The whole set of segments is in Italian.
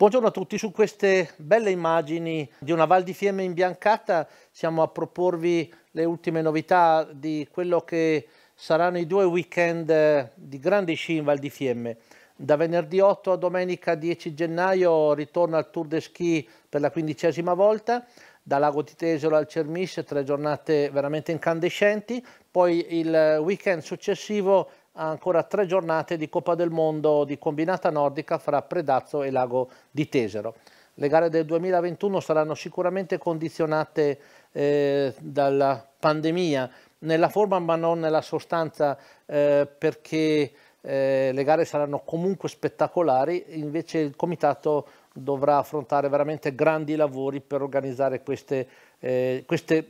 Buongiorno a tutti, su queste belle immagini di una Val di Fiemme imbiancata siamo a proporvi le ultime novità di quello che saranno i due weekend eh, di grandi sci in Val di Fiemme. Da venerdì 8 a domenica 10 gennaio ritorno al Tour de Ski per la quindicesima volta, da Lago di Tesolo al Cermis, tre giornate veramente incandescenti, poi il weekend successivo ha ancora tre giornate di Coppa del Mondo di combinata nordica fra Predazzo e Lago di Tesero. Le gare del 2021 saranno sicuramente condizionate eh, dalla pandemia, nella forma ma non nella sostanza, eh, perché eh, le gare saranno comunque spettacolari, invece il comitato dovrà affrontare veramente grandi lavori per organizzare queste, eh, queste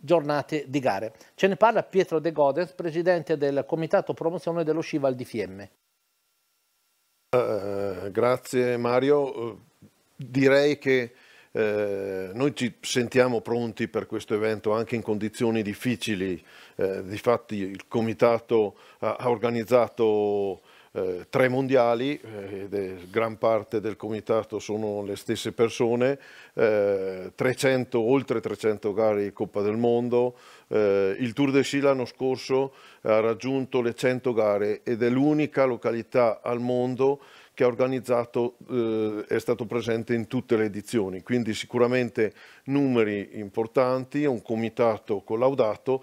giornate di gare. Ce ne parla Pietro De Godes, presidente del comitato promozione dello Scival di Fiemme. Uh, grazie Mario, eh, direi che eh, noi ci sentiamo pronti per questo evento anche in condizioni difficili, eh, difatti il Comitato ha, organizzato eh, tre mondiali, eh, gran parte del comitato sono le stesse persone, eh, 300, oltre 300 gare di Coppa del Mondo, eh, il Tour de Sci l'anno scorso ha raggiunto le 100 gare ed è l'unica località al mondo che ha organizzato, eh, è stato presente in tutte le edizioni, quindi sicuramente numeri importanti, un comitato collaudato,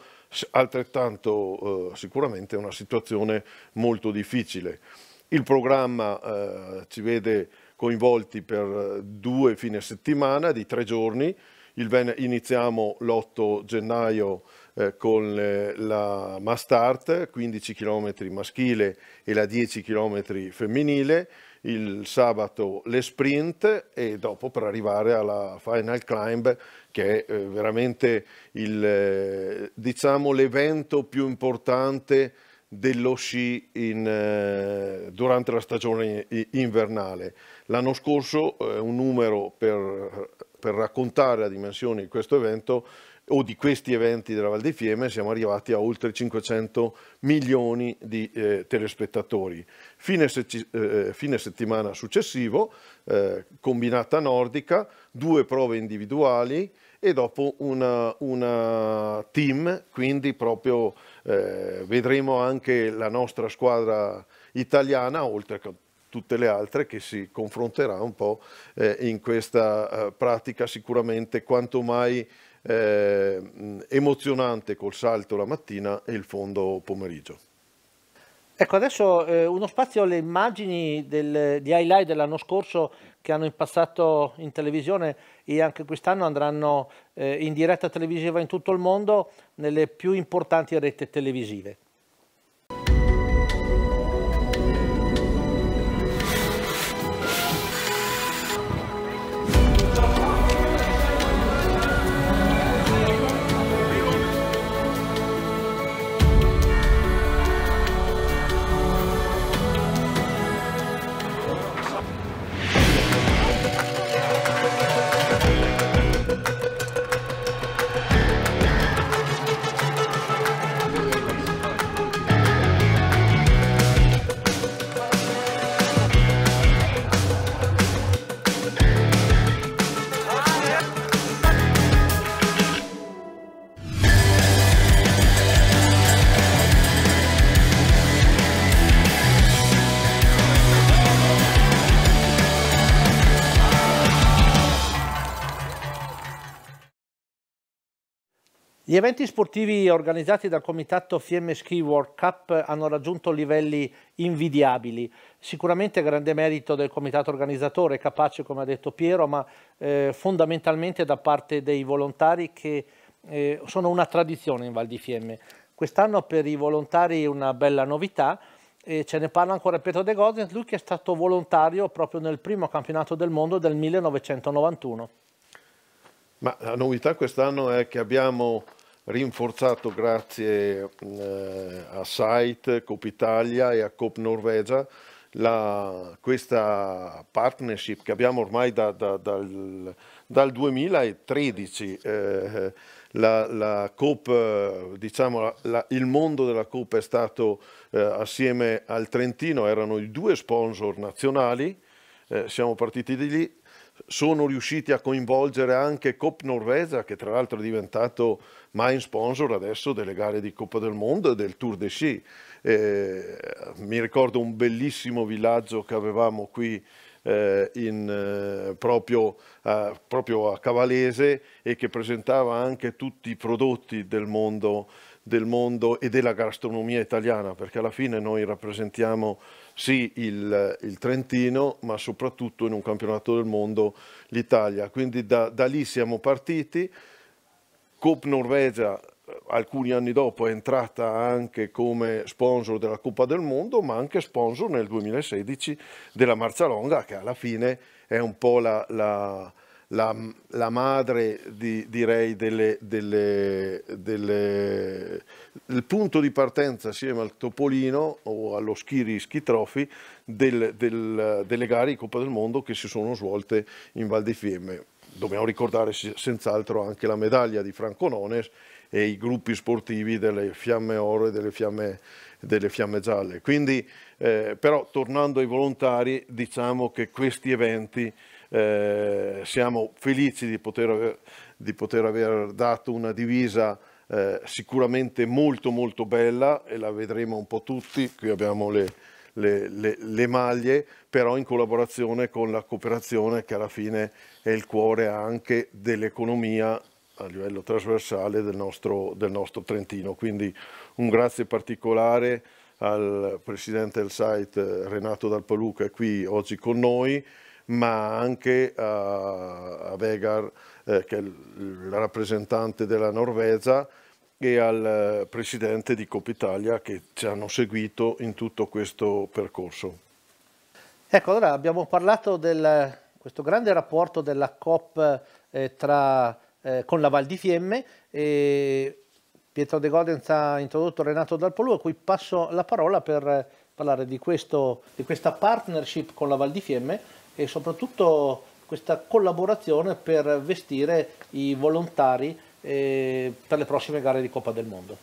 altrettanto eh, sicuramente una situazione molto difficile. Il programma eh, ci vede coinvolti per due fine settimana di tre giorni, iniziamo l'8 gennaio eh, con le, eh, la Mastart, 15 km maschile e la 10 km femminile, il sabato le sprint e dopo per arrivare alla Final Climb che è eh, veramente il, eh, diciamo, l'evento più importante dello sci in, eh, durante la stagione invernale. L'anno scorso un numero per, per raccontare la dimensione di questo evento o di questi eventi della Val di Fiemme siamo arrivati a oltre 500 milioni di eh, telespettatori. Fine, se eh, eh, fine, settimana successivo, eh, combinata nordica, due prove individuali e dopo una, una team, quindi proprio eh, vedremo anche la nostra squadra italiana, oltre che tutte le altre che si confronterà un po' eh, in questa pratica sicuramente quanto mai eh, emozionante col salto la mattina e il fondo pomeriggio. Ecco, adesso eh, uno spazio alle immagini del, di highlight dell'anno scorso che hanno impassato in televisione e anche quest'anno andranno eh, in diretta televisiva in tutto il mondo nelle più importanti rette televisive. Gli eventi sportivi organizzati dal comitato Ski World Cup hanno raggiunto livelli invidiabili. Sicuramente grande merito del comitato organizzatore, capace come ha detto Piero, ma eh, fondamentalmente da parte dei volontari che eh, sono una tradizione in Val di Fiemme. Quest'anno per i volontari una bella novità, e ce ne parla ancora Pietro De Gozens, lui che è stato volontario proprio nel primo campionato del mondo del 1991. Ma la novità quest'anno è che abbiamo rinforzato grazie eh, a Site, Coop Italia e a Coop Norvegia, la, questa partnership che abbiamo ormai da, da, dal, dal, 2013. Eh, la, la Coop, diciamo, la, il mondo della Coop è stato eh, assieme al Trentino, erano i due sponsor nazionali, eh, siamo partiti di lì, sono riusciti a coinvolgere anche Cop Norvegia, che tra l'altro è diventato main sponsor adesso delle gare di Coppa del Mondo e del Tour de Sci. Eh, mi ricordo un bellissimo villaggio che avevamo qui eh, in, eh, proprio, eh, proprio, a Cavalese e che presentava anche tutti i prodotti del mondo, del mondo e della gastronomia italiana, perché alla fine noi rappresentiamo sì il, il, Trentino, ma soprattutto in un campionato del mondo l'Italia. Quindi da, da, lì siamo partiti. Coop Norvegia alcuni anni dopo è entrata anche come sponsor della Coppa del Mondo, ma anche sponsor nel 2016 della Marzalonga, che alla fine è un po' la, la, la, la madre, di, direi, delle, delle, delle, del punto di partenza assieme al Topolino o allo Schiri Schitrofi del, del, delle gare di Coppa del Mondo che si sono svolte in Val di Fiemme. Dobbiamo ricordare senz'altro anche la medaglia di Franco Nones e i gruppi sportivi delle fiamme oro e delle fiamme, delle fiamme gialle. Quindi, eh, però, tornando ai volontari, diciamo che questi eventi eh, siamo felici di poter, aver, di poter, aver, dato una divisa eh, sicuramente molto molto bella e la vedremo un po' tutti, qui abbiamo le, le, le, le, maglie, però in collaborazione con la cooperazione che alla fine è il cuore anche dell'economia a livello trasversale del nostro, del nostro Trentino. Quindi un grazie particolare al presidente del site eh, Renato Dalpalù che è qui oggi con noi, ma anche a, a Vegar eh, che è il rappresentante della Norvegia e al eh, presidente di Coppa Italia che ci hanno seguito in tutto questo percorso. Ecco, allora abbiamo parlato del, questo grande rapporto della COP eh, tra eh, con la Val di Fiemme. E Pietro De Godens ha introdotto Renato Dalpolù, a cui passo la parola per eh, parlare di, questo, di questa partnership con la Val di Fiemme e soprattutto questa collaborazione per vestire i volontari eh, per le prossime gare di Coppa del Mondo.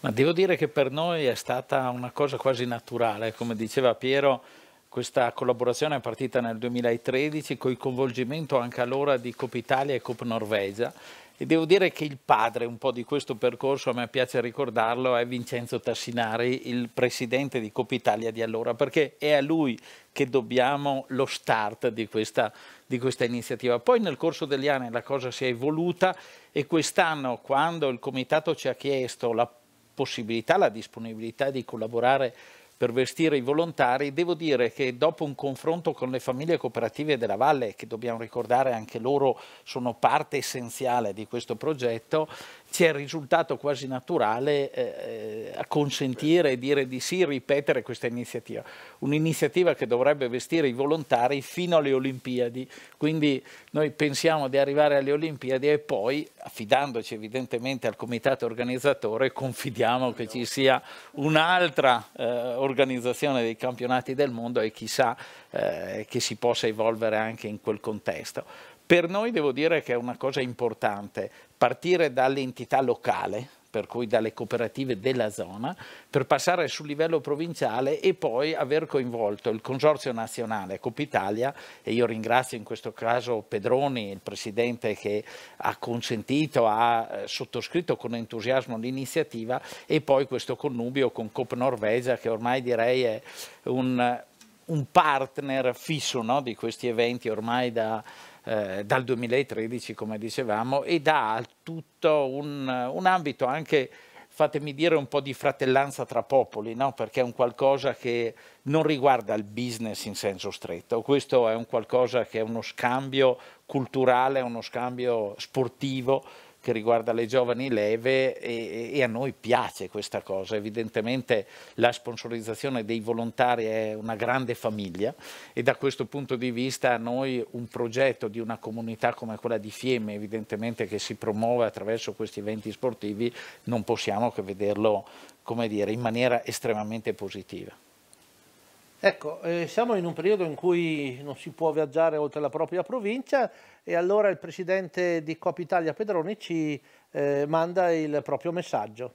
Ma devo dire che per noi è stata una cosa quasi naturale, come diceva Piero, questa collaborazione è partita nel 2013 con il coinvolgimento anche allora di Coppa Italia e Coppa Norvegia e devo dire che il padre un po' di questo percorso, a me piace ricordarlo, è Vincenzo Tassinari, il presidente di Coppa Italia di allora, perché è a lui che dobbiamo lo start di questa, di questa iniziativa. Poi nel corso degli anni la cosa si è evoluta e quest'anno quando il comitato ci ha chiesto la possibilità, la disponibilità di collaborare per vestire i volontari, devo dire che dopo un confronto con le famiglie cooperative della Valle, che dobbiamo ricordare anche loro sono parte essenziale di questo progetto, ci è risultato quasi naturale eh, consentire e dire di sì, ripetere questa iniziativa. Un'iniziativa che dovrebbe vestire i volontari fino alle Olimpiadi, quindi noi pensiamo di arrivare alle Olimpiadi e poi, affidandoci evidentemente al comitato organizzatore, confidiamo che ci sia un'altra eh, organizzazione dei campionati del mondo e chissà eh, che si possa evolvere anche in quel contesto per noi devo dire che è una cosa importante partire dall'entità locale, per cui dalle cooperative della zona, per passare sul livello provinciale e poi aver coinvolto il Consorzio Nazionale Italia e io ringrazio in questo caso Pedroni, il Presidente che ha consentito, ha eh, sottoscritto con entusiasmo l'iniziativa e poi questo connubio con Coop Norvegia che ormai direi è un, un partner fisso no, di questi eventi ormai da eh, dal 2013, come dicevamo, e dà al tutto un, un, ambito anche, fatemi dire, un po' di fratellanza tra popoli, no? perché è un qualcosa che non riguarda il business in senso stretto, questo è un qualcosa che è uno scambio culturale, uno scambio sportivo che riguarda le giovani leve e, e, a noi piace questa cosa. Evidentemente la sponsorizzazione dei volontari è una grande famiglia e da questo punto di vista a noi un progetto di una comunità come quella di Fiemme, evidentemente che si promuove attraverso questi eventi sportivi, non possiamo che vederlo dire, in maniera estremamente positiva. Ecco, eh, siamo in un periodo in cui non si può viaggiare oltre la propria provincia e allora il presidente di Coppa Italia Pedroni ci eh, manda il proprio messaggio.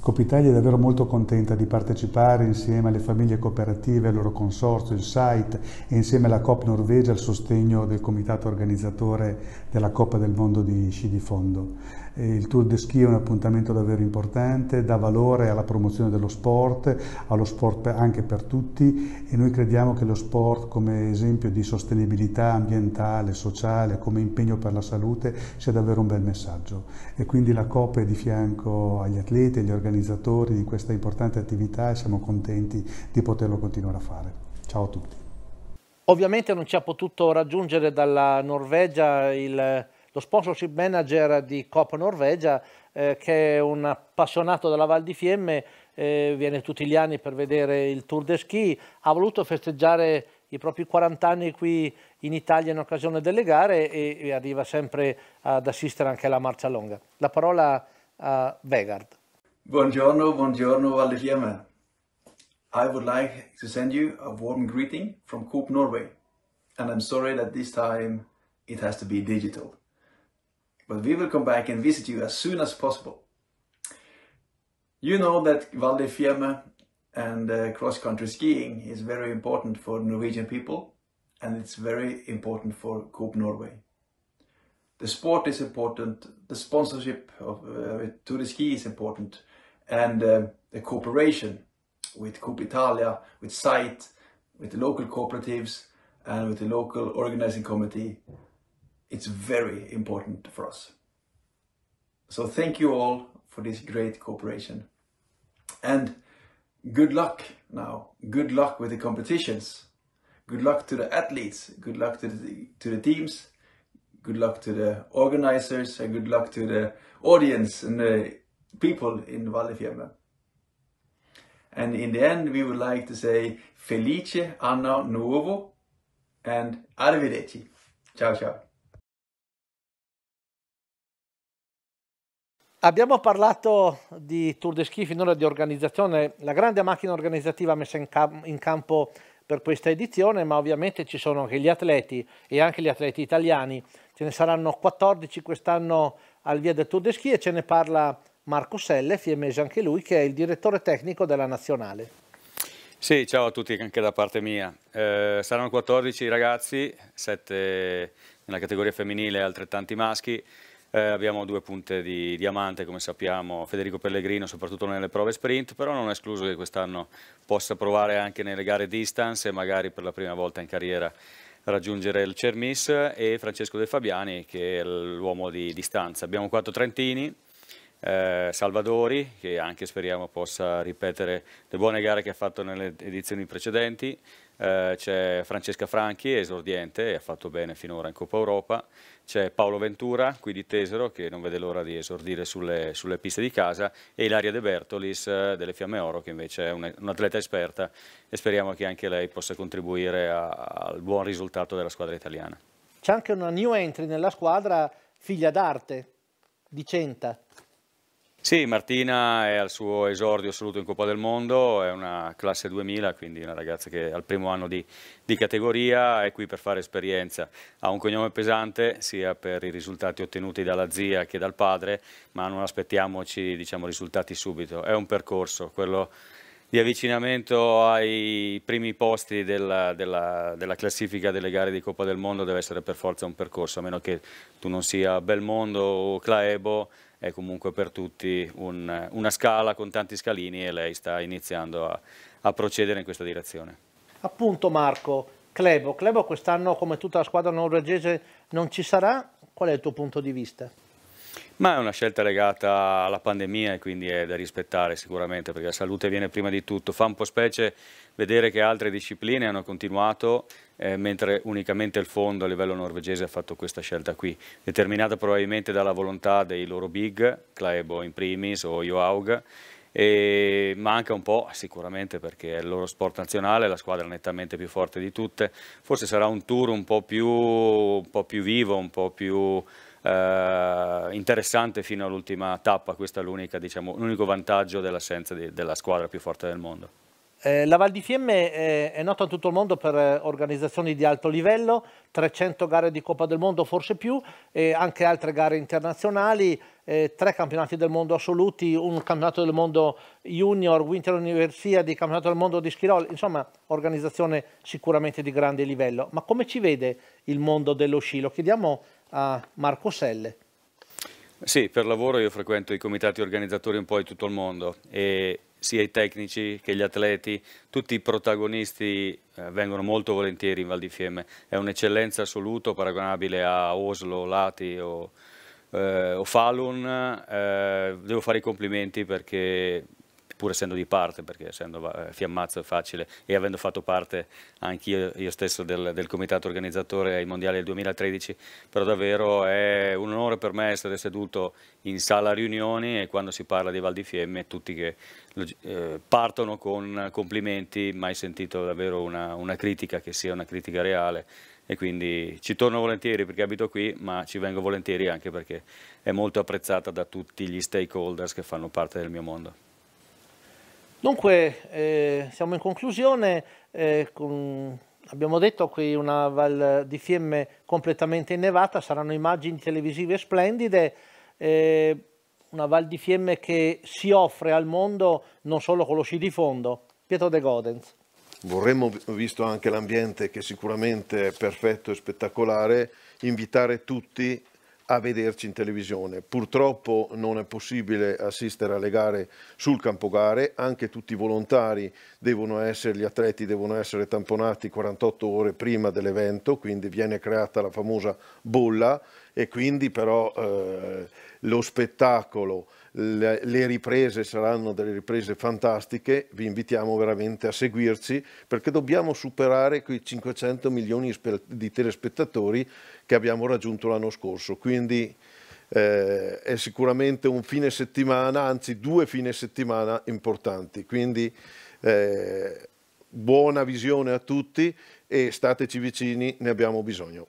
Coppa Italia è davvero molto contenta di partecipare insieme alle famiglie cooperative, al loro consorzio, il SAIT e insieme alla Coppa Norvegia al sostegno del comitato organizzatore della Coppa del Mondo di Sci di Fondo. Eh, il Tour de Ski è un appuntamento davvero importante, dà valore alla promozione dello sport, allo sport anche per tutti e noi crediamo che lo sport come esempio di sostenibilità ambientale, sociale, come impegno per la salute sia davvero un bel messaggio e quindi la COP è di fianco agli atleti e agli organizzatori di questa importante attività e siamo contenti di poterlo continuare a fare. Ciao a tutti. Ovviamente non ci ha potuto raggiungere dalla Norvegia il lo sponsorship manager di Coop Norvegia, eh, che è un appassionato della Val di Fiemme, eh, viene tutti gli anni per vedere il Tour de Ski, ha voluto festeggiare i propri 40 anni qui in Italia in occasione delle gare e, e arriva sempre ad assistere anche alla marcia longa. La parola a Vegard. Buongiorno, buongiorno Val di Fiemme. I would like to send you a warm greeting from Coop Norway. And I'm sorry that this time it has to be digital. but we will come back and visit you as soon as possible. You know that Val di Fiemme and uh, cross-country skiing is very important for Norwegian people and it's very important for Coop Norway. The sport is important, the sponsorship of, uh, to the ski is important and uh, the cooperation with Coop Italia, with SITE, with the local cooperatives and with the local organizing committee it's very important for us. So thank you all for this great cooperation. And good luck now. Good luck with the competitions. Good luck to the athletes. Good luck to the, to the teams. Good luck to the organizers. And good luck to the audience and the people in Vallefjemme. And in the end, we would like to say Felice Anno Nuovo and Arrivederci. Ciao, ciao. Abbiamo parlato di Tour de Ski finora di organizzazione, la grande macchina organizzativa messa in, cam in, campo per questa edizione, ma ovviamente ci sono anche gli atleti e anche gli atleti italiani. Ce ne saranno 14 quest'anno al Via del Tour de Ski e ce ne parla Marco Selle, fiemese anche lui, che è il direttore tecnico della Nazionale. Sì, ciao a tutti anche da parte mia. Eh, saranno 14 ragazzi, 7 nella categoria femminile e altrettanti maschi. Eh, abbiamo due punte di diamante, come sappiamo, Federico Pellegrino, soprattutto nelle prove sprint, però non è escluso che quest'anno possa provare anche nelle gare distance e magari per la prima volta in carriera raggiungere il Cermis e Francesco De Fabiani che è l'uomo di distanza. Abbiamo quattro trentini, eh, Salvadori, che anche speriamo possa ripetere le buone gare che ha fatto nelle edizioni precedenti. Eh, c'è Francesca Franchi, esordiente, e ha fatto bene finora in Coppa Europa. C'è Paolo Ventura, qui di Tesero, che non vede l'ora di esordire sulle, sulle, piste di casa. E Ilaria De Bertolis, eh, delle Fiamme Oro, che invece è un'atleta un esperta e speriamo che anche lei possa contribuire a, al buon risultato della squadra italiana. C'è anche una new entry nella squadra, figlia d'arte, di Centa. Sì, Martina è al suo esordio assoluto in Coppa del Mondo, è una classe 2000, quindi una ragazza che al primo anno di, di, categoria è qui per fare esperienza. Ha un cognome pesante sia per i risultati ottenuti dalla zia che dal padre, ma non aspettiamoci diciamo, risultati subito. È un percorso, quello di avvicinamento ai primi posti della, della, della, classifica delle gare di Coppa del Mondo deve essere per forza un percorso, a meno che tu non sia Belmondo o Claebo, è comunque per tutti un, una scala con tanti scalini e lei sta iniziando a, a procedere in questa direzione. Appunto Marco, Clebo, Clebo quest'anno come tutta la squadra norvegese non ci sarà, qual è il tuo punto di vista? Ma è una scelta legata alla pandemia e quindi è da rispettare sicuramente perché la salute viene prima di tutto. Fa un po' specie vedere che altre discipline hanno continuato eh, mentre unicamente il fondo a livello norvegese ha fatto questa scelta qui, determinata probabilmente dalla volontà dei loro big, Claebo in primis o Joaug, e manca un po' sicuramente perché è il loro sport nazionale, la squadra nettamente più forte di tutte, forse sarà un tour un po' più, un po più vivo, un po' più eh, interessante fino all'ultima tappa, questo diciamo, è l'unico diciamo, vantaggio dell'assenza della squadra più forte del mondo. Eh, la Val di Fiemme è, è, nota in tutto il mondo per eh, organizzazioni di alto livello, 300 gare di Coppa del Mondo forse più, e anche altre gare internazionali, eh, tre campionati del mondo assoluti, un campionato del mondo junior, Winter Universiadi, campionato del mondo di Schirol, insomma organizzazione sicuramente di grande livello. Ma come ci vede il mondo dello sci? Lo chiediamo a Marco Selle. Sì, per lavoro io frequento i comitati organizzatori un po' di tutto il mondo e sia i tecnici che gli atleti, tutti i protagonisti eh, vengono molto volentieri in Val di Fiemme, è un'eccellenza assoluta paragonabile a Oslo, Lati o, eh, o Falun, eh, devo fare i complimenti perché pur essendo di parte, perché essendo eh, fiammazzo è facile, e avendo fatto parte anch'io io stesso del, del, comitato organizzatore ai mondiali del 2013, però davvero è un onore per me essere seduto in sala riunioni e quando si parla di Val di Fiemme tutti che eh, partono con complimenti, mai sentito davvero una, una critica che sia una critica reale e quindi ci torno volentieri perché abito qui, ma ci vengo volentieri anche perché è molto apprezzata da tutti gli stakeholders che fanno parte del mio mondo. Dunque, eh, siamo in conclusione, eh, con, abbiamo detto qui una Val di Fiemme completamente innevata, saranno immagini televisive splendide, eh, una Val di Fiemme che si offre al mondo non solo con lo sci di fondo. Pietro De Godens. Vorremmo, visto anche l'ambiente che sicuramente è perfetto e spettacolare, invitare tutti a vederci in televisione. Purtroppo non è possibile assistere alle gare sul campo gare, anche tutti i volontari devono essere, gli atleti devono essere tamponati 48 ore prima dell'evento, quindi viene creata la famosa bolla e quindi però eh, lo spettacolo, le, le riprese saranno delle riprese fantastiche, vi invitiamo veramente a seguirci perché dobbiamo superare quei 500 milioni di telespettatori che abbiamo raggiunto l'anno scorso. Quindi eh, è sicuramente un fine settimana, anzi due fine settimana importanti. Quindi eh, buona visione a tutti e stateci vicini, ne abbiamo bisogno.